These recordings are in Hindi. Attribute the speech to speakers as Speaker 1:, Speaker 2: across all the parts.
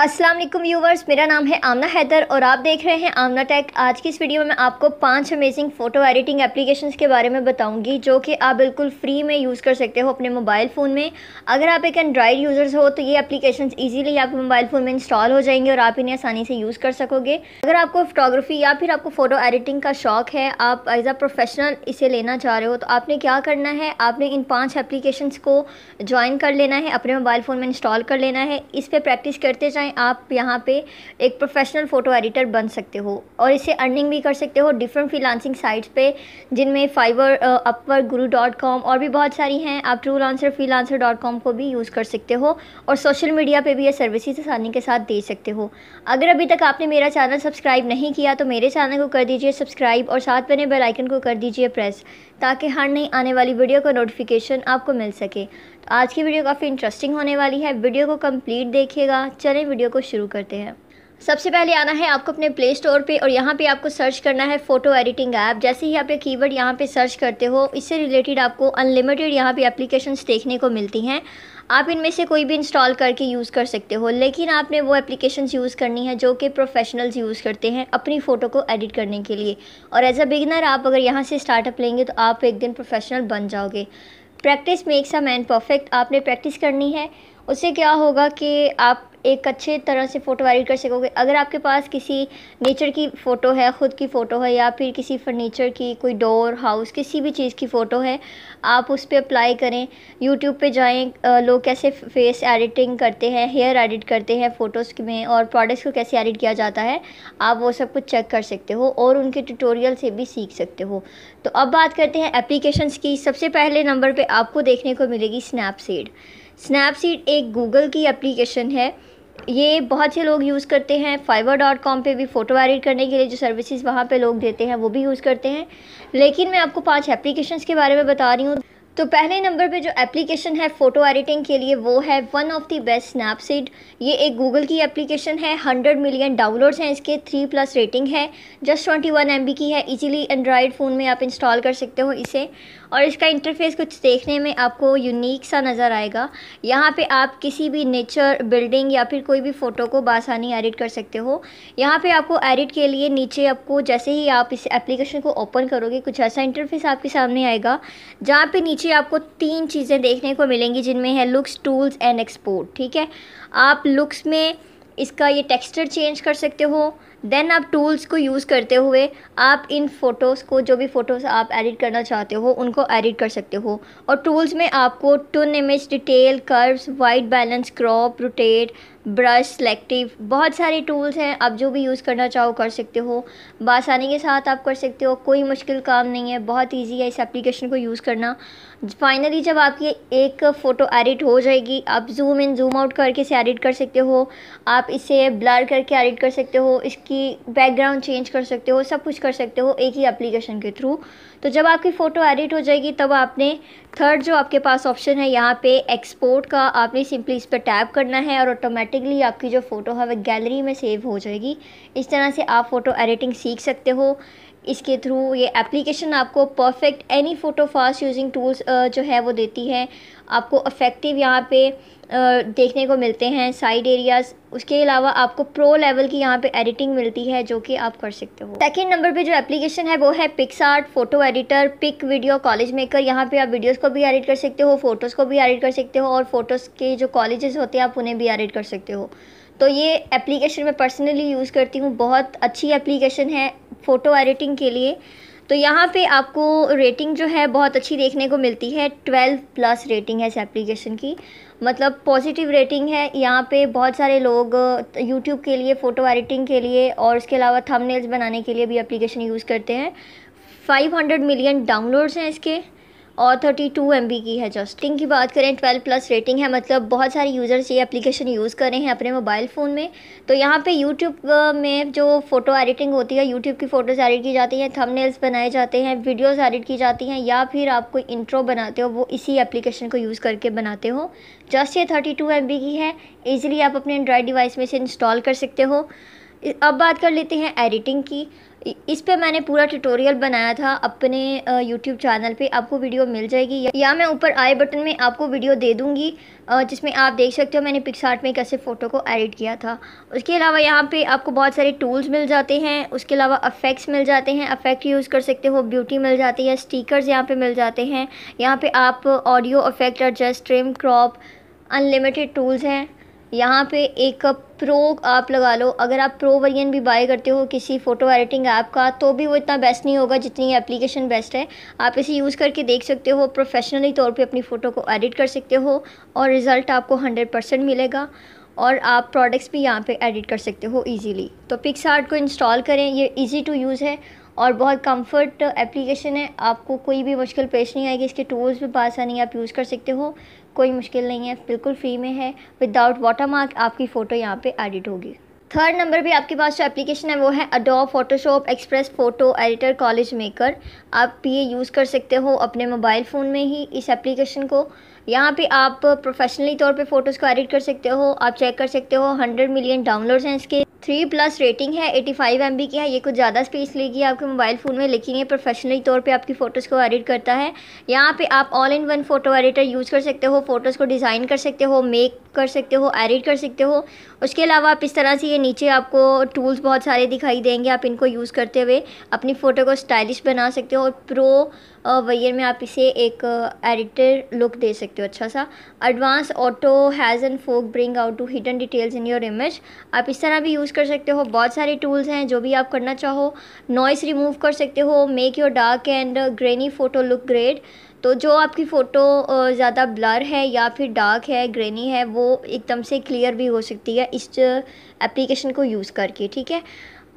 Speaker 1: अस्सलाम वालेकुम व्यूवर्स मेरा नाम है आमना हैदर और आप देख रहे हैं आमना टेक आज की इस वीडियो में मैं आपको पांच अमेजिंग फ़ोटो एडिटिंग एप्लीकेशंस के बारे में बताऊंगी जो कि आप बिल्कुल फ्री में यूज़ कर सकते हो अपने मोबाइल फ़ोन में अगर आप एक एंड्रॉयड यूज़र्स हो तो ये एप्लीकेशन ईजिली आपके मोबाइल फ़ोन में इंस्टॉल हो जाएंगे और आप इन्हें आसानी से यूज़ कर सकोगे अगर आपको फोटोग्राफी या फिर आपको फ़ोटो एडिटिंग का शौक़ है आप एज अ प्रोफेशनल इसे लेना चाह रहे हो तो आपने क्या करना है आपने इन पाँच एप्लीकेशन को ज्वाइन कर लेना है अपने मोबाइल फ़ोन में इंस्टॉल कर लेना है इस पर प्रैक्टिस करते जाएँ में आप यहाँ पे एक प्रोफेशनल फ़ोटो एडिटर बन सकते हो और इसे अर्निंग भी कर सकते हो डिफरेंट फ्रीलांसिंग साइट्स पे जिनमें फाइवर अपवर गुरु डॉट कॉम और भी बहुत सारी हैं आप Truelancer Freelancer dot com को भी यूज़ कर सकते हो और सोशल मीडिया पे भी ये सर्विसेज आसानी के साथ दे सकते हो अगर अभी तक आपने मेरा चैनल सब्सक्राइब नहीं किया तो मेरे चैनल को कर दीजिए सब्सक्राइब और साथ बने बेलाइकन को कर दीजिए प्रेस ताकि हर नई आने वाली वीडियो का नोटिफिकेशन आपको मिल सके तो आज की वीडियो काफ़ी इंटरेस्टिंग होने वाली है वीडियो को कंप्लीट देखिएगा चलें वीडियो को शुरू करते हैं सबसे पहले आना है आपको अपने प्ले स्टोर पे और यहाँ पे आपको सर्च करना है फ़ोटो एडिटिंग ऐप जैसे ही आप ये बर्ड यहाँ पर सर्च करते हो इससे रिलेटेड आपको अनलिमिटेड यहाँ पे एप्लीकेशंस देखने को मिलती हैं आप इनमें से कोई भी इंस्टॉल करके यूज़ कर सकते हो लेकिन आपने वो एप्लीकेशन यूज़ करनी है जो कि प्रोफेशनल्स यूज़ करते हैं अपनी फ़ोटो को एडिट करने के लिए और एज अ बिगनर आप अगर यहाँ से स्टार्टअप लेंगे तो आप एक दिन प्रोफेशनल बन जाओगे practice makes a man perfect आपने प्रैक्टिस करनी है उससे क्या होगा कि आप एक अच्छे तरह से फ़ोटो एडिट कर सकोगे अगर आपके पास किसी नेचर की फ़ोटो है ख़ुद की फ़ोटो है या फिर किसी फर्नीचर की कोई डोर हाउस किसी भी चीज़ की फ़ोटो है आप उस पर अप्लाई करें यूट्यूब पे जाएं लोग कैसे फेस एडिटिंग करते हैं हेयर एडिट करते हैं फ़ोटोज़ में और प्रोडक्ट्स को कैसे एडिट किया जाता है आप वो सब कुछ चेक कर सकते हो और उनके ट्यूटोरियल से भी सीख सकते हो तो अब बात करते हैं एप्लीकेशंस की सबसे पहले नंबर पर आपको देखने को मिलेगी स्नैपसीड स्नैपसीड एक गूगल की एप्लीकेशन है ये बहुत से लोग यूज़ करते हैं फाइवर डॉट कॉम पर भी फ़ोटो एडिट करने के लिए जो सर्विसेज वहाँ पे लोग देते हैं वो भी यूज़ करते हैं लेकिन मैं आपको पांच एप्लीकेशंस के बारे में बता रही हूँ तो पहले नंबर पे जो एप्लीकेशन है फ़ोटो एडिटिंग के लिए वो है one of the best Snapseed ये एक गूगल की एप्लीकेशन है हंड्रेड मिलियन डाउनलोड्स हैं इसके थ्री प्लस रेटिंग है जस्ट ट्वेंटी वन एम की है इजीली एंड्रॉयड फ़ोन में आप इंस्टॉल कर सकते हो इसे और इसका इंटरफेस कुछ देखने में आपको यूनिक सा नज़र आएगा यहाँ पर आप किसी भी नेचर बिल्डिंग या फिर कोई भी फ़ोटो को बासानी एडिट कर सकते हो यहाँ पर आपको एडिट के लिए नीचे आपको जैसे ही आप इस एप्लीकेशन को ओपन करोगे कुछ ऐसा इंटरफेस आपके सामने आएगा जहाँ पर नीचे नीचे आपको तीन चीज़ें देखने को मिलेंगी जिनमें है लुक्स टूल्स एंड एक्सपोर्ट ठीक है आप लुक्स में इसका ये टेक्सचर चेंज कर सकते हो देन आप टूल्स को यूज़ करते हुए आप इन फ़ोटोज़ को जो भी फ़ोटोज़ आप एडिट करना चाहते हो उनको एडिट कर सकते हो और टूल्स में आपको tune image detail curves white balance crop rotate brush selective बहुत सारे टूल्स हैं आप जो भी यूज़ करना चाहो कर सकते हो बासानी के साथ आप कर सकते हो कोई मुश्किल काम नहीं है बहुत इजी है इस एप्लीकेशन को यूज़ करना फाइनली जब आपकी एक फ़ोटो एडिट हो जाएगी आप जूम इन जूम आउट करके इसे एडिट कर सकते हो आप इसे ब्लर करके एडिट कर सकते हो इसकी कि बैकग्राउंड चेंज कर सकते हो सब कुछ कर सकते हो एक ही एप्लीकेशन के थ्रू तो जब आपकी फ़ोटो एडिट हो जाएगी तब आपने थर्ड जो आपके पास ऑप्शन है यहाँ पे एक्सपोर्ट का आपने सिंपली इस पर टैप करना है और ऑटोमेटिकली आपकी जो फ़ोटो है वह गैलरी में सेव हो जाएगी इस तरह से आप फ़ोटो एडिटिंग सीख सकते हो इसके थ्रू ये एप्लीकेशन आपको perfect any photo fast using tools जो है वो देती है आपको अफेक्टिव यहाँ पे देखने को मिलते हैं साइड एरियाज़ उसके अलावा आपको प्रो लेवल की यहाँ पे एडिटिंग मिलती है जो कि आप कर सकते हो सेकेंड नंबर पे जो एप्लीकेशन है वो है pics photo editor pic video collage maker यहाँ पे आप वीडियोस को भी एडिट कर सकते हो फोटोज़ को भी एडिट कर सकते हो और फोटोज़ के जो कॉलेजेस होते हैं आप उन्हें भी एडिट कर सकते हो तो ये एप्लीकेशन मैं पर्सनली यूज़ करती हूँ बहुत अच्छी एप्लीकेशन है फ़ोटो एडिटिंग के लिए तो यहाँ पे आपको रेटिंग जो है बहुत अच्छी देखने को मिलती है ट्वेल्व प्लस रेटिंग है इस एप्लीकेशन की मतलब पॉजिटिव रेटिंग है यहाँ पे बहुत सारे लोग यूट्यूब के लिए फ़ोटो एडिटिंग के लिए और इसके अलावा थंबनेल्स बनाने के लिए भी एप्लीकेशन यूज़ करते हैं 500 मिलियन डाउनलोड्स हैं इसके और थर्टी टू एम बी की है जस्टिंग की बात करें ट्वेल्व प्लस रेटिंग है मतलब बहुत सारे यूज़र्स ये एप्लीकेशन यूज़ कर रहे हैं अपने मोबाइल फ़ोन में तो यहाँ पे यूट्यूब में जो फ़ोटो एडिटिंग होती है यूट्यूब की फ़ोटोज़ एडिट की जाती हैं थंबनेल्स बनाए जाते हैं वीडियोज़ एडिट की जाती हैं या फिर आप कोई इंट्रो बनाते हो वो इसी एप्लीकेशन को यूज़ करके बनाते हो जस्ट ये थर्टी टू एम बी की है ईज़िली आप अपने एंड्रॉयड डिवाइस में से इंस्टॉल कर सकते हो अब बात कर लेते हैं एडिटिंग की इस पे मैंने पूरा ट्यूटोरियल बनाया था अपने यूट्यूब चैनल पे आपको वीडियो मिल जाएगी या मैं ऊपर आई बटन में आपको वीडियो दे दूँगी जिसमें आप देख सकते हो मैंने पिक्सार्ट में कैसे फ़ोटो को एडिट किया था उसके अलावा यहाँ पे आपको बहुत सारे टूल्स मिल जाते हैं उसके अलावा अफेक्ट्स मिल जाते हैं अफेक्ट यूज़ कर सकते हो ब्यूटी मिल जाती है स्टीकर्स यहाँ पर मिल जाते हैं यहाँ पर आप audio effect adjust trim crop unlimited tools हैं यहाँ पे एक प्रो आप लगा लो अगर आप प्रो वर्जन भी बाय करते हो किसी फ़ोटो एडिटिंग ऐप का तो भी वो इतना बेस्ट नहीं होगा जितनी एप्लीकेशन बेस्ट है आप इसे यूज़ करके देख सकते हो प्रोफेशनली तौर पे अपनी फ़ोटो को एडिट कर सकते हो और रिज़ल्ट आपको हंड्रेड परसेंट मिलेगा और आप प्रोडक्ट्स भी यहाँ पर एडिट कर सकते हो ईज़िली तो पिक्स को इंस्टॉल करें ये ईजी टू यूज़ है और बहुत कम्फर्ट एप्लीकेशन है आपको कोई भी मुश्किल पेश नहीं आएगी इसके टूल्स भी बहुत आसानी आप यूज़ कर सकते हो कोई मुश्किल नहीं है बिल्कुल फ्री में है विदाउट वाटर मार्क आपकी फ़ोटो यहाँ पे एडिट होगी थर्ड नंबर भी आपके पास जो एप्लीकेशन है वो है Adobe Photoshop Express photo editor collage maker आप ये यूज़ कर सकते हो अपने मोबाइल फ़ोन में ही इस एप्लीकेशन को यहाँ पे आप प्रोफेशनली तौर पे फ़ोटोज़ को एडिट कर सकते हो आप चेक कर सकते हो 100 मिलियन डाउनलोड्स हैं इसके थ्री प्लस रेटिंग है 85 फाइव एम की है ये कुछ ज़्यादा स्पेस लेगी आपके मोबाइल फ़ोन में लेकिन ये प्रोफेशनली तौर पे आपकी फ़ोटोज़ को एडिट करता है यहाँ पे आप all in one photo editor use कर सकते हो फ़ोटोज़ को डिज़ाइन कर सकते हो मेक कर सकते हो एडिट कर सकते हो उसके अलावा आप इस तरह से ये नीचे आपको टूल्स बहुत सारे दिखाई देंगे आप इनको यूज़ करते हुए अपनी फ़ोटो को स्टाइलिश बना सकते हो प्रो वेयर में आप इसे एक एडिटर लुक दे सकते हो अच्छा सा advance auto haze and fog bring out to hidden details in your image आप इस तरह भी यूज़ कर सकते हो बहुत सारे टूल्स हैं जो भी आप करना चाहो नॉइस रिमूव कर सकते हो make your dark and grainy photo look great तो जो आपकी फ़ोटो ज़्यादा ब्लर है या फिर डार्क है ग्रेनी है वो एकदम से क्लियर भी हो सकती है इस एप्लीकेशन को यूज़ करके ठीक है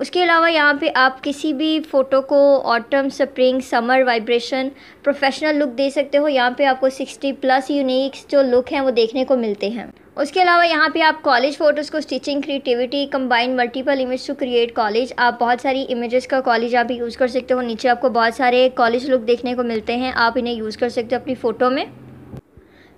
Speaker 1: उसके अलावा यहाँ पे आप किसी भी फ़ोटो को autumn spring summer vibration professional look दे सकते हो यहाँ पे आपको 60 प्लस यूनिक जो लुक हैं वो देखने को मिलते हैं उसके अलावा यहाँ पे आप कॉलेज फ़ोटोज़ को stitching creativity combine multiple image to create collage आप बहुत सारी इमेजेस का कॉलेज आप यूज़ कर सकते हो नीचे आपको बहुत सारे कॉलेज लुक देखने को मिलते हैं आप इन्हें यूज़ कर सकते हो अपनी फ़ोटो में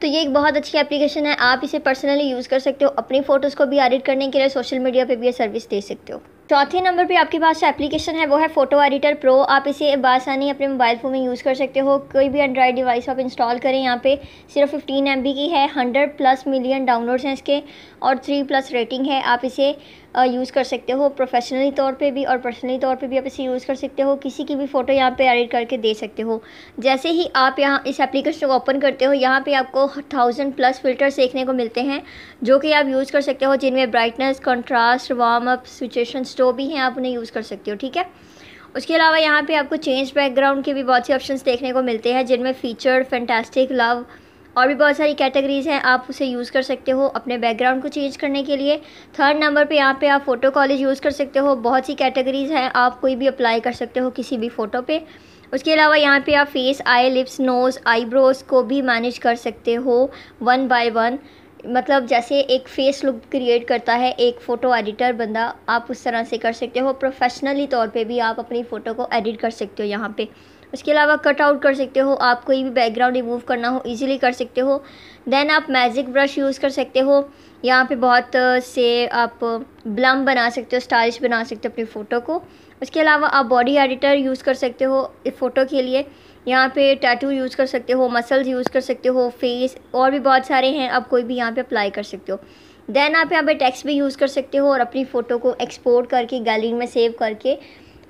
Speaker 1: तो ये एक बहुत अच्छी एप्लीकेशन है आप इसे पर्सनली यूज़ कर सकते हो अपनी फ़ोटोज़ को भी एडिट करने के लिए सोशल मीडिया पर भी ये सर्विस दे सकते हो चौथे नंबर पे आपके पास जो एप्लीकेशन है वो है फोटो एडिटर प्रो आप इसे बासानी अपने मोबाइल फ़ोन में यूज़ कर सकते हो कोई भी एंड्रॉयड डिवाइस आप इंस्टॉल करें यहाँ पे सिर्फ 15 एम की है 100 प्लस मिलियन डाउनलोड्स हैं इसके और 3 प्लस रेटिंग है आप इसे यूज़ कर सकते हो प्रोफेशनली तौर पे भी और पर्सनली तौर पे भी आप इसे यूज़ कर सकते हो किसी की भी फ़ोटो यहाँ पे एडिट करके दे सकते हो जैसे ही आप यहाँ इस एप्लीकेशन को ओपन करते हो यहाँ पे आपको थाउजेंड प्लस फ़िल्टर्स देखने को मिलते हैं जो कि आप यूज़ कर सकते हो जिनमें brightness contrast warm up situation जो भी हैं आप उन्हें यूज़ कर सकते हो ठीक है उसके अलावा यहाँ पर आपको चेंज बैकग्राउंड के भी बहुत से ऑप्शन देखने को मिलते हैं जिनमें फ़ीचर फैंटेस्टिक लव और भी बहुत सारी कैटेगरीज़ हैं आप उसे यूज़ कर सकते हो अपने बैकग्राउंड को चेंज करने के लिए थर्ड नंबर पे यहाँ पे आप फ़ोटो कॉलेज यूज़ कर सकते हो बहुत सी कैटेगरीज़ हैं आप कोई भी अप्लाई कर सकते हो किसी भी फ़ोटो पे उसके अलावा यहाँ पे आप face eye lips nose eyebrows को भी मैनेज कर सकते हो वन बाय वन मतलब जैसे एक फेस लुक क्रिएट करता है एक फ़ोटो एडिटर बंदा आप उस तरह से कर सकते हो प्रोफेशनली तौर पर भी आप अपनी फ़ोटो को एडिट कर सकते हो यहाँ पर उसके अलावा कट आउट कर सकते हो आप कोई भी बैकग्राउंड रिमूव करना हो ईज़िली कर सकते हो देन आप मैजिक ब्रश यूज़ कर सकते हो यहाँ पे बहुत से आप ब्लम बना सकते हो स्टाइलिश बना सकते हो अपनी फ़ोटो को उसके अलावा आप बॉडी एडिटर यूज़ कर सकते हो इस फ़ोटो के लिए यहाँ पे टैटू यूज़ कर सकते हो मसल्स यूज़ कर सकते हो फेस और भी बहुत सारे हैं आप कोई भी यहाँ पे अप्लाई कर सकते हो देन आप यहाँ पे टेक्स्ट भी यूज़ कर सकते हो और अपनी फ़ोटो को एक्सपोर्ट करके गैलरी में सेव करके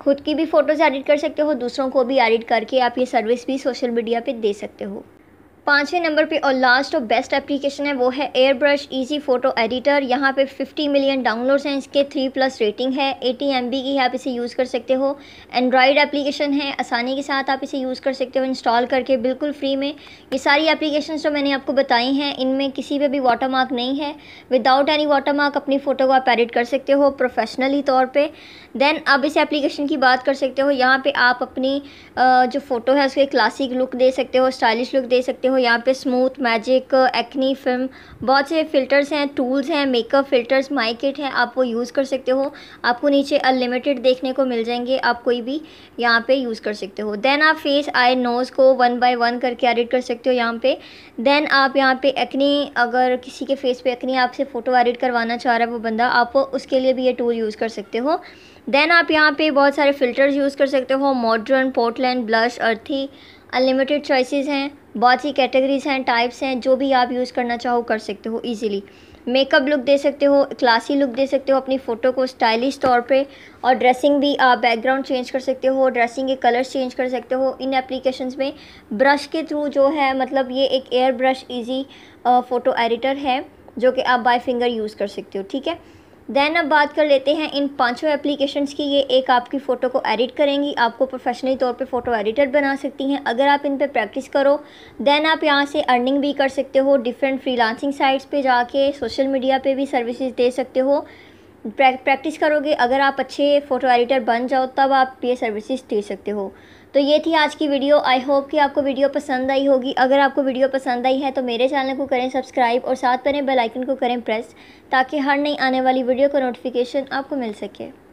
Speaker 1: खुद की भी फ़ोटोज़ एडिट कर सकते हो दूसरों को भी एडिट करके आप ये सर्विस भी सोशल मीडिया पे दे सकते हो पाँचवें नंबर पे और लास्ट और बेस्ट एप्लीकेशन है वो है AirBrush easy photo editor यहाँ पे 50 मिलियन डाउनलोड्स हैं इसके थ्री प्लस रेटिंग है एटी एम की आप इसे यूज़ कर सकते हो एंड्रॉयड एप्लीकेशन है आसानी के साथ आप इसे यूज़ कर सकते हो इंस्टॉल करके बिल्कुल फ्री में ये सारी एप्लीकेशन जो मैंने आपको बताई हैं इनमें किसी पर भी वाटर मार्क नहीं है विदाउट एनी वाटर मार्क अपनी फ़ोटो को आप एडिट कर सकते हो प्रोफेशनली तौर पर दैन आप इस एप्लीकेशन की बात कर सकते हो यहाँ पर आप अपनी जो फ़ोटो है उसको क्लासिक लुक दे सकते हो स्टाइलिश लुक दे सकते हो यहाँ पे स्मूथ मैजिक एक्नी फिल्म बहुत से फ़िल्टर्स हैं टूल्स हैं मेकअप फ़िल्टर्स माइकेट हैं आप वो यूज़ कर सकते हो आपको नीचे अनलिमिटेड देखने को मिल जाएंगे आप कोई भी यहाँ पे यूज़ कर सकते हो देन आप फेस आई नोज़ को वन बाय वन करके एडिट कर सकते हो यहाँ पे देन आप यहाँ पे एक्नी अगर किसी के फेस पे एक्नी आपसे फ़ोटो एडिट करवाना चाह रहा है वो बंदा आप उसके लिए भी ये टूल यूज़ कर सकते हो देन आप यहाँ पे बहुत सारे फ़िल्टर्स यूज़ कर सकते हो modern Portland blush earthy unlimited choices हैं बहुत ही कैटेगरीज हैं टाइप्स हैं जो भी आप यूज़ करना चाहो कर सकते हो इजीली मेकअप लुक दे सकते हो क्लासी लुक दे सकते हो अपनी फ़ोटो को स्टाइलिश तौर पे और ड्रेसिंग भी आप बैकग्राउंड चेंज कर सकते हो ड्रेसिंग के कलर्स चेंज कर सकते हो इन एप्लीकेशंस में ब्रश के थ्रू जो है मतलब ये एक AirBrush easy photo editor है जो कि आप बाय फिंगर यूज़ कर सकते हो ठीक है दैन अब बात कर लेते हैं इन पांचों एप्लीकेशंस की ये एक आपकी फ़ोटो को एडिट करेंगी आपको प्रोफेशनली तौर पे फ़ोटो एडिटर बना सकती हैं अगर आप इन पे प्रैक्टिस करो दैन आप यहाँ से अर्निंग भी कर सकते हो डिफरेंट फ्रीलांसिंग साइट्स पे जाके सोशल मीडिया पे भी सर्विसेज दे सकते हो प्रैक्टिस करोगे अगर आप अच्छे फ़ोटो एडिटर बन जाओ तब आप ये सर्विसेज दे सकते हो तो ये थी आज की वीडियो आई होप कि आपको वीडियो पसंद आई होगी अगर आपको वीडियो पसंद आई है तो मेरे चैनल को करें सब्सक्राइब और साथ बने बेल आइकन को करें प्रेस ताकि हर नई आने वाली वीडियो का नोटिफिकेशन आपको मिल सके